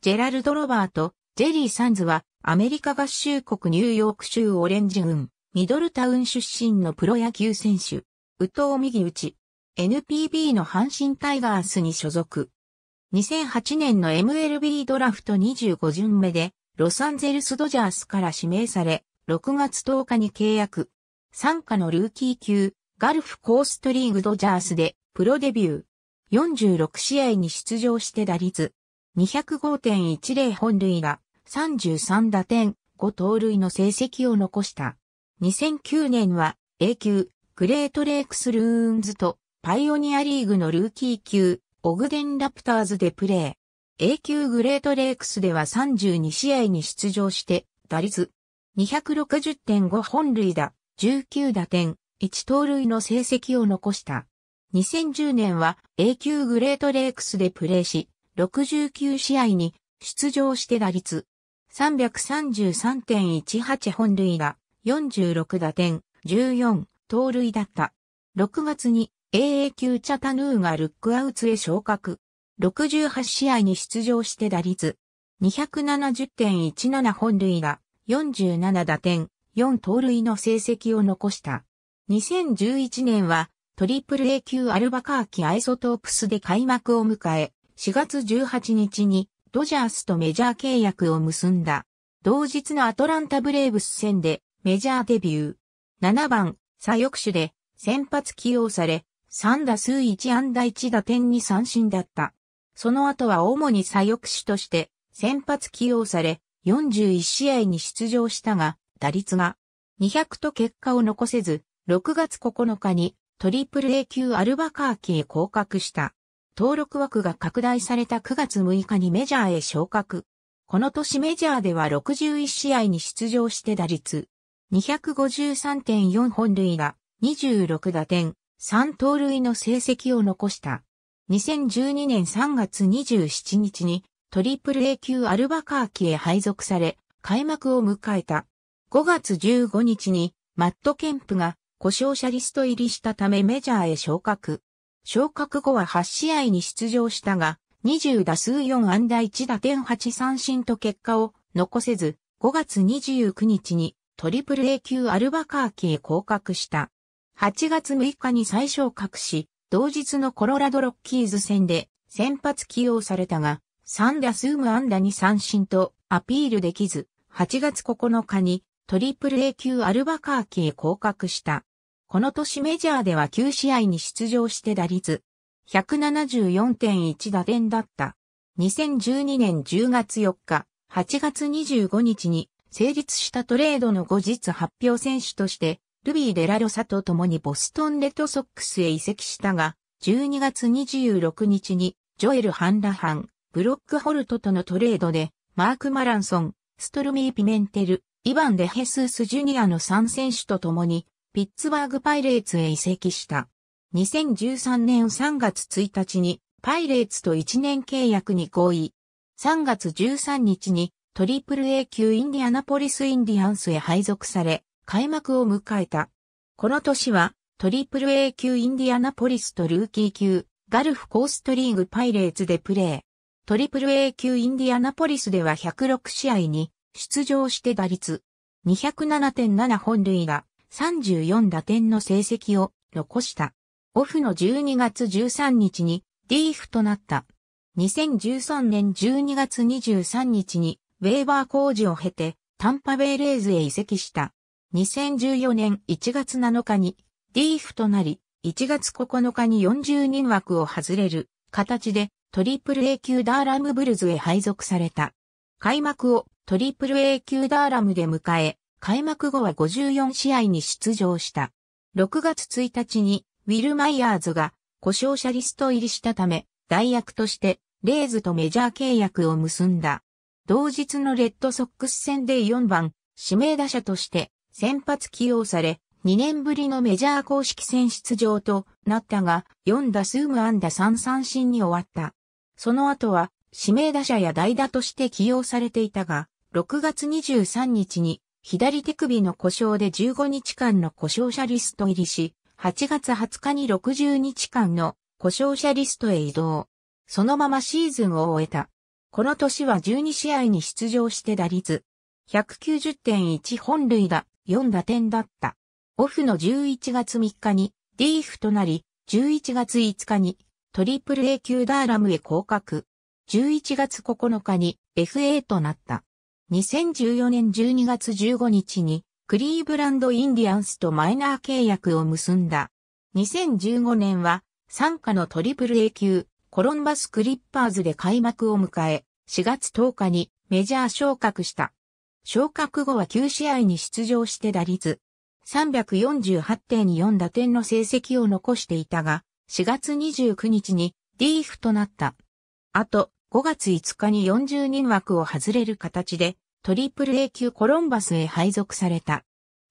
ジェラルド・ロバート、ジェリー・サンズは、アメリカ合衆国ニューヨーク州オレンジ郡、ミドルタウン出身のプロ野球選手、宇藤右打ち、NPB の阪神タイガースに所属。2008年の MLB ドラフト25巡目で、ロサンゼルスドジャースから指名され、6月10日に契約。参加のルーキー級、ガルフコーストリーグドジャースで、プロデビュー。46試合に出場して打率、205.10本塁打、33打点、5盗塁の成績を残した。2009年は A 級、グレートレイクスルーンズとパイオニアリーグのルーキー級、オグデンラプターズでプレー。A 級グレートレイクスでは32試合に出場して、打率260.5本塁打、19打点、1盗塁の成績を残した。2010年は A 級グレートレイクスでプレーし、69試合に出場して打率333.18本塁打、46打点、14盗塁だった。6月に AA 級チャタヌーがルックアウツへ昇格。68試合に出場して打率270.17本塁打、47打点、4盗塁の成績を残した。2011年はトリプル A 級アルバカーキアイソトープスで開幕を迎え、4月18日にドジャースとメジャー契約を結んだ。同日のアトランタブレーブス戦でメジャーデビュー。7番、左翼手で先発起用され、3打数1安打1打点に三振だった。その後は主に左翼手として先発起用され、41試合に出場したが、打率が200と結果を残せず、6月9日にトリプル A 級アルバカーキへ降格した。登録枠が拡大された9月6日にメジャーへ昇格。この年メジャーでは61試合に出場して打率253.4本塁打、26打点、3盗塁の成績を残した。2012年3月27日にトリプル A 級アルバカーキへ配属され、開幕を迎えた。5月15日にマット・ケンプが故障者リスト入りしたためメジャーへ昇格。昇格後は8試合に出場したが、20打数4安打1打点8三振と結果を残せず、5月29日にトリプル A 級アルバカーキへ降格した。8月6日に再昇格し、同日のコロラドロッキーズ戦で先発起用されたが、3打数無安打に三振とアピールできず、8月9日にトリプル A 級アルバカーキへ降格した。この年メジャーでは9試合に出場して打率174.1打点だった。2012年10月4日、8月25日に成立したトレードの後日発表選手として、ルビー・デラロサと共にボストン・レッドソックスへ移籍したが、12月26日にジョエル・ハンラハン、ブロック・ホルトとのトレードで、マーク・マランソン、ストルミー・ピメンテル、イヴァン・デ・ヘスース・ジュニアの3選手と共にピッツバーグパイレーツへ移籍した。2013年3月1日にパイレーツと1年契約に合意。3月13日にトリプル A 級インディアナポリスインディアンスへ配属され、開幕を迎えた。この年はトリプル A 級インディアナポリスとルーキー級ガルフコーストリーグパイレーツでプレー。トリプル A 級インディアナポリスでは106試合に出場して打率207.7本塁打、34打点の成績を残した。オフの12月13日にディーフとなった。2013年12月23日にウェーバー工事を経てタンパベイレーズへ移籍した。2014年1月7日にディーフとなり、1月9日に40人枠を外れる形でトリプル A 級ダーラムブルズへ配属された。開幕をトリプル A 級ダーラムで迎え、開幕後は54試合に出場した。6月1日にウィル・マイヤーズが故障者リスト入りしたため、代役としてレイズとメジャー契約を結んだ。同日のレッドソックス戦で4番、指名打者として先発起用され、2年ぶりのメジャー公式戦出場となったが、4打数無安打3三振に終わった。その後は指名打者や代打として起用されていたが、6月23日に左手首の故障で15日間の故障者リスト入りし、8月20日に60日間の故障者リストへ移動。そのままシーズンを終えた。この年は12試合に出場して打率。190.1本塁打、4打点だった。オフの11月3日にィーフとなり、11月5日にトリプル A 級ダーラムへ降格。11月9日に FA となった。2014年12月15日にクリーブランドインディアンスとマイナー契約を結んだ。2015年は参加のトリプル A 級コロンバスクリッパーズで開幕を迎え4月10日にメジャー昇格した。昇格後は9試合に出場して打率348.4打点の成績を残していたが4月29日にーフとなった。あと5月5日に40人枠を外れる形で、トリプル A 級コロンバスへ配属された。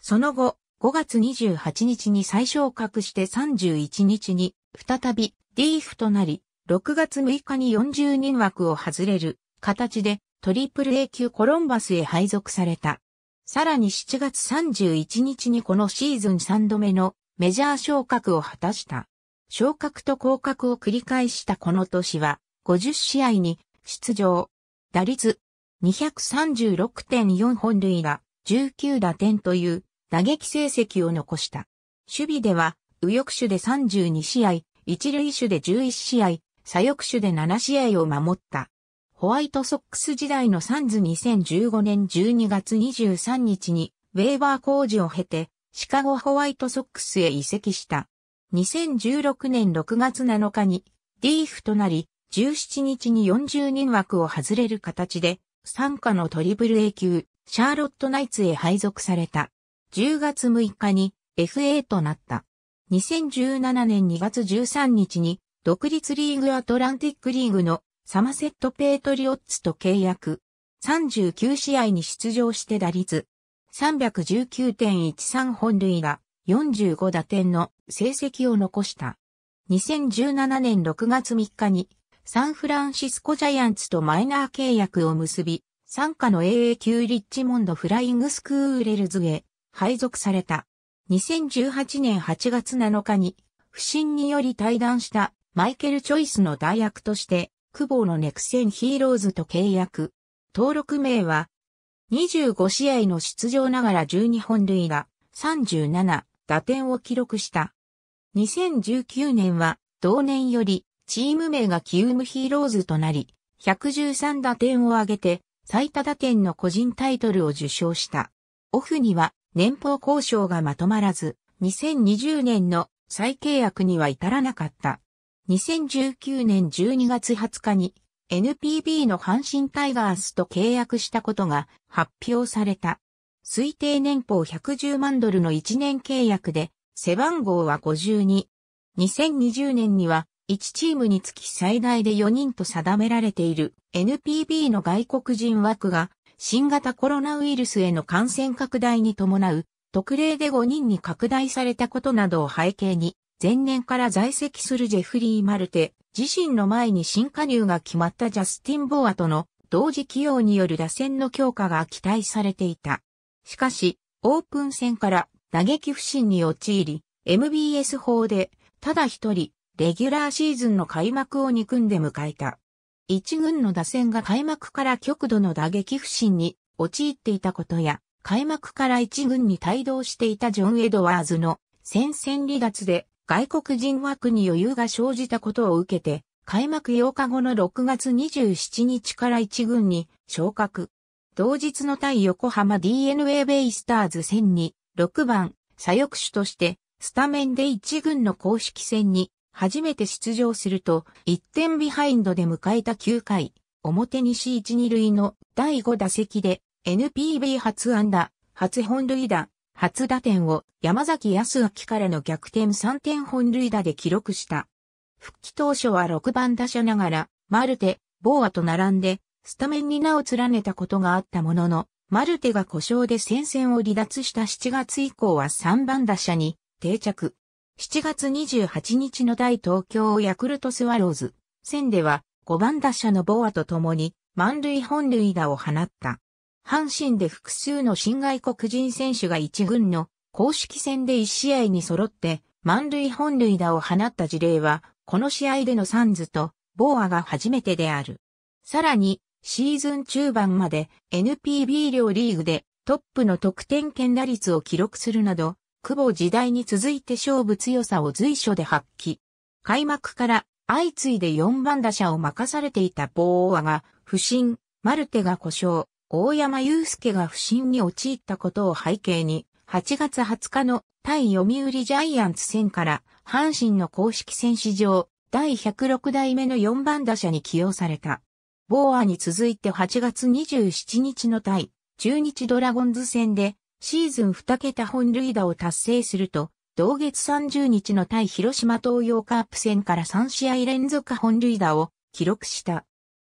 その後、5月28日に再昇格して31日に、再びーフとなり、6月6日に40人枠を外れる形で、トリプル A 級コロンバスへ配属された。さらに7月31日にこのシーズン3度目のメジャー昇格を果たした。昇格と降格を繰り返したこの年は、50試合に出場。打率236.4本塁打、19打点という打撃成績を残した。守備では右翼手で32試合、一塁手で11試合、左翼手で7試合を守った。ホワイトソックス時代のサンズ2015年12月23日にウェーバー工事を経てシカゴホワイトソックスへ移籍した。2016年6月7日にリーフとなり17日に40人枠を外れる形で、参加のトリプル A 級、シャーロットナイツへ配属された。10月6日に FA となった。2017年2月13日に、独立リーグアトランティックリーグのサマセット・ペートリオッツと契約。39試合に出場して打率。319.13本塁打、45打点の成績を残した。2017年6月3日にサンフランシスコジャイアンツとマイナー契約を結び、参加の AA 級リッチモンドフライングスクーレルズへ配属された。2018年8月7日に、不審により退団したマイケル・チョイスの代役として、久保のネクセンヒーローズと契約。登録名は、25試合の出場ながら12本塁打、37打点を記録した。2019年は、同年よりチーム名がキウムヒーローズとなり、113打点を挙げて、最多打点の個人タイトルを受賞した。オフには年俸交渉がまとまらず、2020年の再契約には至らなかった。2019年12月20日に NPB の阪神タイガースと契約したことが発表された。推定年俸110万ドルの1年契約で、背番号は52。2020年には1チームにつき最大で4人と定められている NPB の外国人枠が新型コロナウイルスへの感染拡大に伴う特例で5人に拡大されたことなどを背景に前年から在籍するジェフリー・マルテ自身の前に新加入が決まったジャスティン・ボアとの同時起用による打線の強化が期待されていた。しかし、オープン戦から打撃不振に陥り、MBS 法で、ただ一人、レギュラーシーズンの開幕を憎んで迎えた。一軍の打線が開幕から極度の打撃不振に陥っていたことや、開幕から一軍に帯同していたジョン・エドワーズの戦線離脱で外国人枠に余裕が生じたことを受けて、開幕8日後の6月27日から一軍に昇格。同日の対横浜 DNA ベイスターズ戦に6番左翼手としてスタメンで一軍の公式戦に初めて出場すると、1点ビハインドで迎えた9回、表西1、2塁の第5打席で、NPB 初安打、初本塁打、初打点を山崎康明からの逆転3点本塁打で記録した。復帰当初は6番打者ながら、マルテ、ボーアと並んで、スタメンに名を連ねたことがあったものの、マルテが故障で戦線を離脱した7月以降は3番打者に定着。7月28日の大東京ヤクルトスワローズ戦では5番打者のボアと共に満塁本塁打を放った。阪神で複数の新外国人選手が1軍の公式戦で1試合に揃って満塁本塁打を放った事例はこの試合でのサンズとボアが初めてである。さらにシーズン中盤まで NPB 両リーグでトップの得点圏打率を記録するなど久保時代に続いて勝負強さを随所で発揮。開幕から相次いで4番打者を任されていたボーアが不振、マルテが故障、大山祐介が不振に陥ったことを背景に、8月20日の対読売ジャイアンツ戦から阪神の公式戦史上第106代目の4番打者に起用された。ボーアに続いて8月27日の対中日ドラゴンズ戦でシーズン2桁本塁打を達成すると、同月30日の対広島東洋カープ戦から3試合連続本塁打を記録した。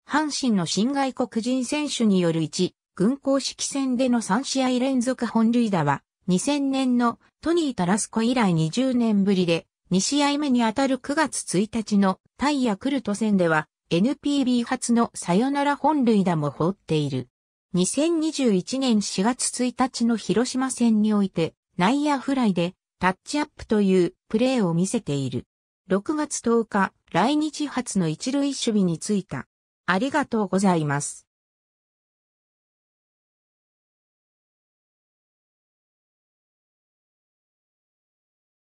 阪神の新外国人選手による1、軍公式戦での3試合連続本塁打は、2000年のトニー・タラスコ以来20年ぶりで、2試合目にあたる9月1日の対ヤクルト戦では、NPB 初のサヨナラ本塁打も放っている。2021年4月1日の広島戦において、内野フライでタッチアップというプレーを見せている。6月10日、来日初の一塁守備についた。ありがとうございます。